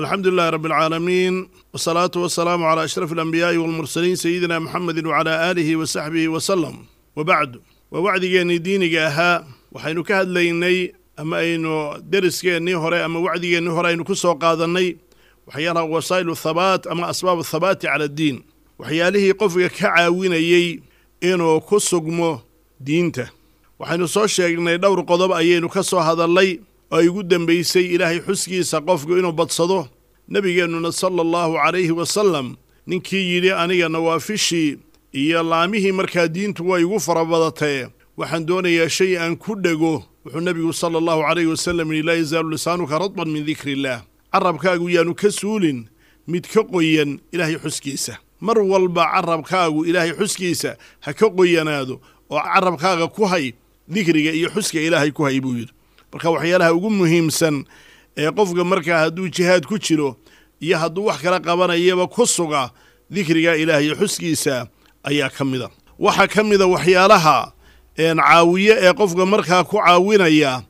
الحمد لله رب العالمين والصلاة والسلام على أشرف الأنبياء والمرسلين سيدنا محمد وعلى آله وصحبه وسلم وبعد ووعديgeeni diiniga ahaa waxaynu ka hadlaynay ama aynu deriskeenii hore ama wacdigeennii hore aynu ku soo qaadannay waxyaalaha wasaa'ilu thabaat ama asbaabu thabaati cala addiin waxyaalihii qofka ka caawinayey inuu ku sugmo diinta waxaynu soo sheegnay dhowr qodob ayaynu ka soo hadallay oo igu dembaysay ilaahay xusgiisa qofku inuu badsado nebigeennuna sala allahu calayhi wasalam ninkii yidhi aniga nawaafishii iyo laamihii markaa diintu way igu farabadatee waxaan doonayaa shay aan ku dhego wuxuu nebigu sala allahu calayh wasalam yidhi laa yazaalu lisaanuka radban min dikri illaah carrabkaagu yaanu ka suulin mid ka qoyan ilaahay xuskiisa mar walba carabkaagu ilaahay xuskiisa ha ka qoyanaado oo carabkaaga ku hay dikriga iyo xuska ilaahay ku hay buu yidhi marka waxyaalaha ugu muhiimsan ee qofka markaa hadduu jihaad ku jiro iyo hadduu wax kala qabanayaba ku suga dikriga ilaah iyo xuskiisa ayaa ka mida waxaa ka mida waxyaalaha caawiye ee qofka markaa ku caawinaya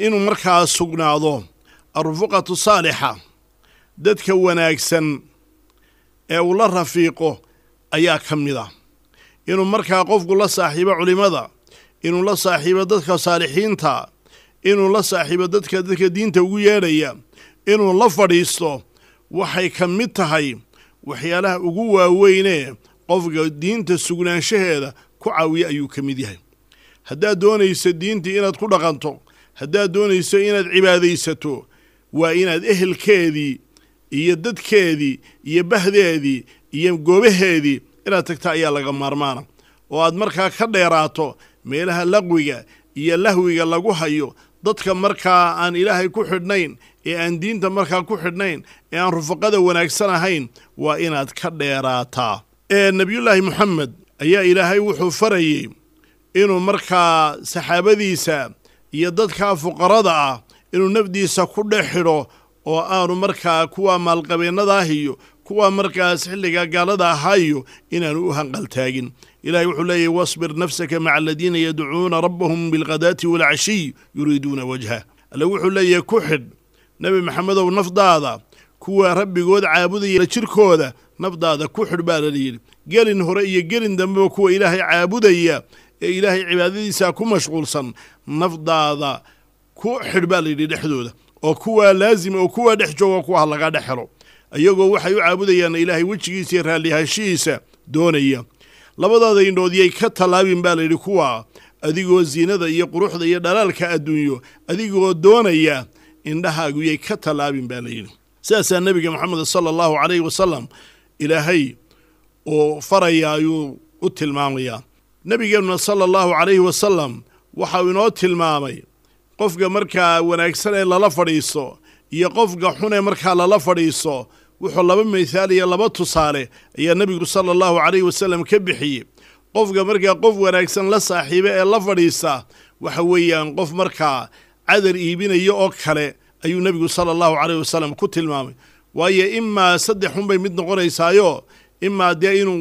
inuu markaa sugnaado arufuqatu saalixa dadka wanaagsan ee uu la rafiiqo ayaa ka mida inuu markaa qofku la saaxiibo culimmada inuu la saaxiibo dadka saalixiinta inuu la saaxiibo dadka dadka diinta ugu yeedhaya inuu la fadhiisto waxay ka mid tahay waxyaalaha ugu waaweynee qofka diinta sugnaanshaheeda ku caawiya ayuu ka mid yahay haddaad doonaysa diintii inaad ku dhaqanto haddaad doonayso inaad cibaadaysato waa inaad ehelkeedii iyo dadkeedii iyo bahdeedii iyo goobaheedii inaad tagta ayaa laga maarmaana oo aad markaa ka dheeraato meelaha laqwiga iyo lahwiga lagu hayo dadka markaa aan ilaahay ku xidhnayn ee aan diinta markaa ku xidhnayn ee aan rufaqada wanaagsan ahayn waa inaad ka dheeraataa ee nebiyullaahi moxamed ayaa ilaahay wuxuu farayey inuu markaa saxaabadiisa iyo dadkaa fuqarada ah inuu nafdiisa ku dhex xidho oo aanu markaa kuwa maalqabeennadah iyo kuwa markaas xilliga gaalada ahaayo inaanu u hanqaltaagin ilahay wuxuu leeyahy wasbir nafsaka maca aladiina yadcuuna rabbahum bilghadaati walcashiy yuriiduuna wajhah alle wuxuu leeyahay ku xidh nebi maxamedow nafdaada kuwa rabbigood caabudaya jirkooda nafdaada ku xidh baa lalayidhi gelin hore iyo gelin dambeba kuwa ilaahay caabudaya ee ilaahay cibaadadiisaa ku mashquulsan nafdaada ku xidh baa layidhi dhexdooda oo kuwaa laasima oo kuwaa dhex jooga kuwaha laga dhex helo iyagoo waxay u caabudayaan ilaahay wejigiisa iyo raalliahaashihiisa doonaya labadaada indhoodiyay ka tallaabin baa layidhi kuwa adigoo ziinada iyo quruxda iyo dhalaalka adduunyo adigoo doonaya indhahaagu yay ka tallaabin baa layidhi sidaasaa nebiga maxamed sala allahu calayhi wasalam ilaahay oo faraya ayuu u tilmaamayaa nebigeenna sala allahu calayhi wasalam waxau inoo tilmaamay qofka markaa wanaagsan ee lala fadhiiso iyo qofka xun ee markaa lala fadhiiso wuxuu laba mithaal iyo laba tusaale ayaa nebigu sala allahu calayhi wasalam ka bixiyey qofka markaa qof wanaagsan la saaxiiba ee la fadhiisa waxa weeyaan qof markaa cadar iibinayo oo kale ayuu nebigu sala allahu calayhi wasalam ku tilmaamay waayo imaa saddexunbay mid noqonaysaayo imaa dee inuu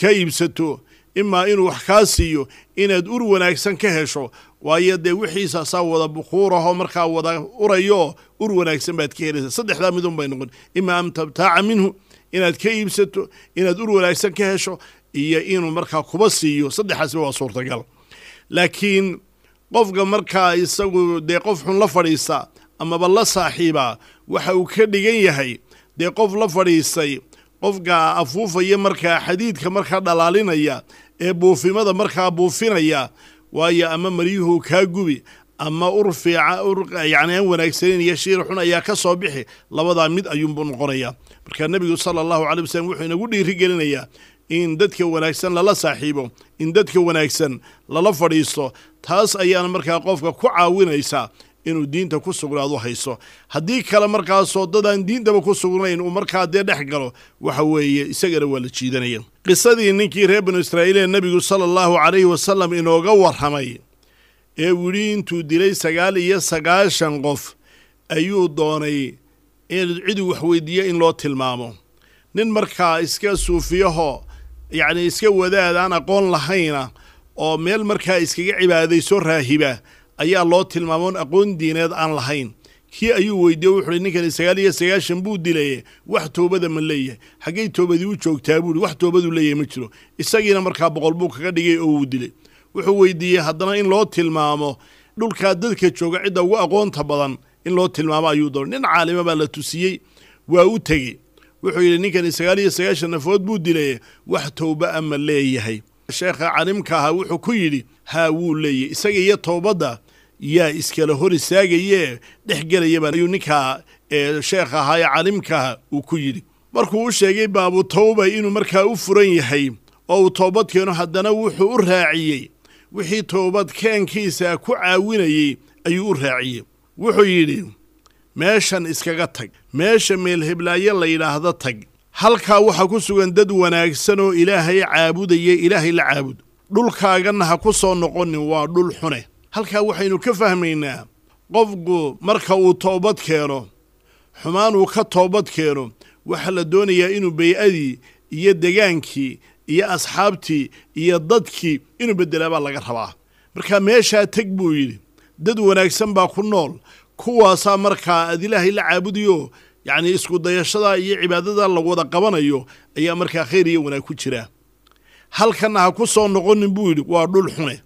ka iibsato imaa inuu wax kaa siiyo inaad ur wanaagsan ka hesho waayo dee wixiisaasaa wada bukuurahoo markaa wada urayoo ur wanaagsan baad ka helaysaa saddexdaa midun bay noqon imaa an tabtaaca minhu inaad ka iibsato inaad ur wanaagsan ka hesho iyo inuu markaa kuba siiyo saddexaasba waa suurtagal laakiin qofka markaa isagu dee qof xun la fadhiisa amaba la saaxiibaa waxa uu ka dhigan yahay dee qof la fadhiistay qofka afuufaya markaa xadiidka markaa dhalaalinaya ee buufimada markaa buufinaya waayo ama maryuhu kaa gubi ama ur ur fiicayani aan wanaagsanayn iyo shiir xun ayaa ka soo bixi labadaa mid ayuunbuu noqonaya markaa nebigu sala allahu calay wasalam wuxuu inagu dhiirigelinayaa in dadka wanaagsan lala saaxiibo in dadka wanaagsan lala fadhiisto taas ayaana markaa qofka ku caawinaysaa inuu diinta ku sugnaado hayso haddii kale markaasoo dadaan diintaba ku sugnayn uu markaa dee dhex galo waxa weeye isagana waa la jiidanaya qisadii ninkii reer binu israa'iil ee nebigu sala allahu calayhi wasalam inooga warramay ee widhi intuu dilay sagaal iyo sagaashan qof ayuu doonay in cidu waxweydiiya in loo tilmaamo nin markaa iska suufiyaho yacnii iska wadaad aan aqoon lahayna ah, oo meel markaa iskaga cibaadayso raahiba ayaa loo tilmaamoon aqoon diineed aan lahayn kii ayuu weydiiye wuxuuhi ninkani sagaal iyo sagaashan buu dilaye wax toobada ma leeyahay xaggay toobadii u joogtaa buuhi wax toobaduu leeyahay ma jiro isagiina markaa boqol buu kaga dhigay oo uu dilay wuxuu weydiiyey haddana in loo tilmaamo dhulkaa dadka jooga cidda ugu aqoonta badan in loo tilmaamo ayuu doonay nin caalima baa la tusiyey waa u tegey wuxuu yidhi ninkani sagaal iyo sagaashan nafood buu dilaye wax towba a ma leeyahay sheekha calimka ahaa wuxuu ku yidhi haa wuu leeyahy isaga iyo toobadda yaa iskala hor istaagayee dhex gelayabaa ayuu ninkaa sheekh ahaa ee caalimkaha uu ku yidhi markuu u sheegay baabu tawba inuu markaa u furan yahay oo uu toobad keeno haddana wuxuu u raaciyey wixii toobad keenkiisa ku caawinayey ayuu u raaciyey wuxuu yidhi meeshan iskaga tag meesha meelheblaayo la yidhaahdo tag halkaa waxaa ku sugan dad wanaagsan oo ilaahay caabudaya ilaahay la caabud dhulkaaganna ha ku soo noqonin waa dhul xune halkaa waxaynu ka fahmaynaa qofku marka uu toobad keeno xumaanuu ka toobad keeno waxaa la doonayaa inuu bay-adii iyo degaankii iyo asxaabtii iyo dadkii inuu beddelaa baa laga rabaa markaa meeshaa teg buu yidhi dad wanaagsan baa ku nool kuwaasaa markaa aad ilaahay la caabudiyoo yacnii isku dayashadaa iyo cibaadadaa la wada qabanayo ayaa markaa khayr iyo wanaag ku jira halkanna ha ku soo noqonin buu yidhi waa dhul xune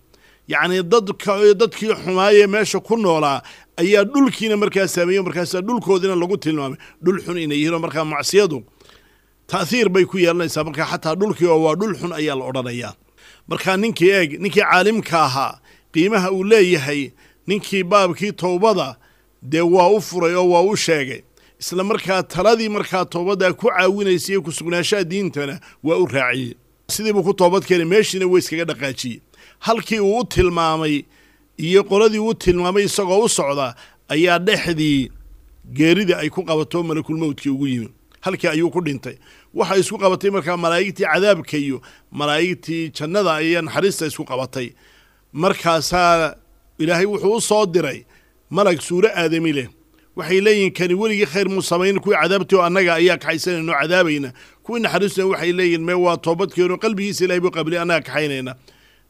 yacnii dadka dadkii xumaayee meesha ku noolaa ayaa dhulkiina markaa saameeyo markaasaa dhulkoodina lagu tilmaamay dhul xun inay yihiin oo markaa macsiyadu ta'hiir bay ku yeelanaysaa markaa xataa dhulkii oo waa dhul xun ayaa la odhanayaa markaa ninkii eeg ninkii caalimka ahaa qiimaha uu leeyahay ninkii baabkii towbada dee waa u furay oo waa u sheegay isla markaa taladii markaa toobaddaa ku caawinaysa iyo ku sugnaashaha diintana waa u raaciyey sidii buu ku toobad keenay meeshiina way iskaga dhaqaajiyey halkii uu u tilmaamay iyo qoladii uu tilmaamay isagoo u socda ayaa dhexdii geeridii ay ku qabato malakulmowdkii ugu yimi halkii ayuu ku dhintay waxa isku qabatay markaa malaa'igtii cadaabka iyo malaa'igtii jannada ayaa naxariista isku qabatay markaasaa ilaahay wuxuu u soo diray malag suuro aadami leh waxay leeyihin kani weligii khayr muu samayn kuwii cadaabtii annaga ayaa kaxaysanayno cadaabayna kuwii naxariistuna waxay leeyihin mee waa toobadkeenu qalbigiisa ilahay buu qabliy annaga kaxaynayna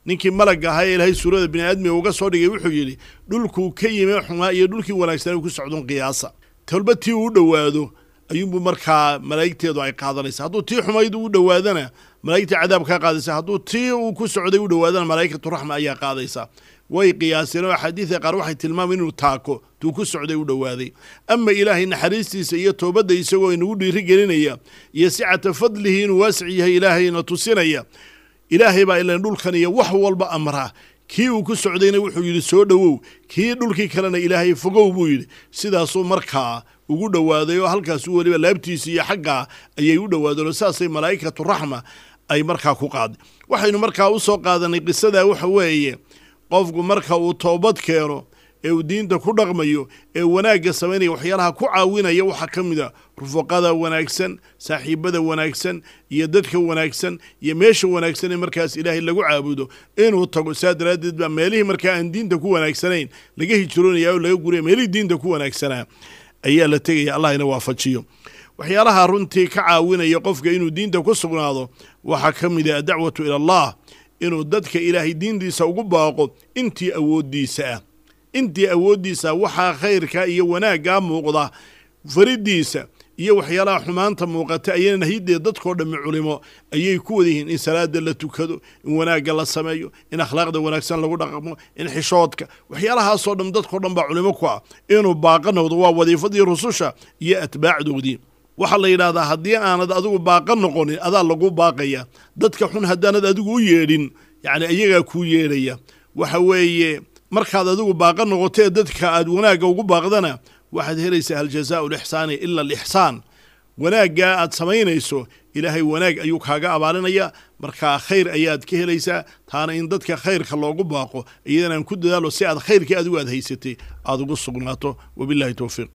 ninkii malagga ahaa ee ilaahay suurada bini'aadmiga uga soo dhigay wuxuu yidhi dhulkuu ka yime xumaa iyo dhulkii wanaagsanay ku socdun qiyaasa tolba tii uu dhowaado ayuunbu markaa malaa'igteedu ay qaadanaysa hadduu tii xumayd uu dhowaadana malaa'igtii cadaab kaa qaadaysa hadduu tii uu ku socday u dhowaadana malaa'ikatu raxma ayaa qaadaysa way qiyaaseenoo axaadiida qaar waxay tilmaamen inuu taako tuu ku socday u dhowaaday ama ilaahay naxariistiisa iyo toobadda isagoo inagu dhiirigelinaya iyo sicata fadlihi inuu waasic yahay ilaahayna tusinaya ilaahay baa ilan dhulkan iyo wax walba amraa kii uu ku socdayna wuxuu yidhi soo dhowow kii dhulkii kalena ilaahay fogow buu yidhi sidaasuu markaa ugu dhowaaday oo halkaasuu weliba laabtiisa iyo xaggaa ayay u dhowaadeenoo saasay malaa'ikatu raxma ay markaa ku qaaday waxaynu markaa u soo qaadanay qisadaa waxa weeye qofku marka uu toobad keeno ee uu diinta ku dhaqmayo ee wanaagga samaynaya waxyaalaha ku caawinaya waxaa ka mid a ah rufaqada wanaagsan saaxiibbada wanaagsan iyo dadka wanaagsan iyo meesha wanaagsan ee markaas ilaahay lagu caabudo inuu tago saa daraaddeed baa meelihii markaa aan diinta ku wanaagsanayn laga hijroonaya oo laga guraya meelihii diinta ku wanaagsanaa ayaa la tegaya allahina waafajiyo waxyaalaha runtii ka caawinaya qofka inuu diinta ku sugnaado waxaa ka mid a ah addacwatu ila inuu dadka ilaahay diintiisa ugu baaqo intii awooddiisa ah intii awooddiisa waxaa khayrka iyo wanaaggaa muuqda faridiisa iyo waxyaalaha xumaanta muuqata ayayna hiddee dadkoo dhammi culimo ayay ku wada in salaada la tukado in wanaagga la sameeyo in akhlaaqda wanaagsan lagu dhaqmo in xishoodka waxyaalahaasoo dhan dadkoo dhan baa culimo ku ah inuu baaqa waa wadiifadii rususha iyo atbaacdoodii waxaa la yidhaahdaa haddii aanad adigu baaqa noqonin adaa lagu baaqaya dadka xun haddaanad adigu u yeedhin yacni iyagaa kuu yeedhaya waxa weeye markaad adigu baaqa noqotee dadka aad wanaagga ugu baaqdana waxaad helaysaa hal jazaau alixsaani ila alixsaan wanaagga aad samaynayso ilaahay wanaag ayuu kaaga abaalinaya markaa khayr ayaad ka helaysaa taana in dadka khayrka loogu baaqo iyadanaan ku dadaalo si aad khayrkii adigu aad haysatay aad ugu sugnaato wabillahi towfiiq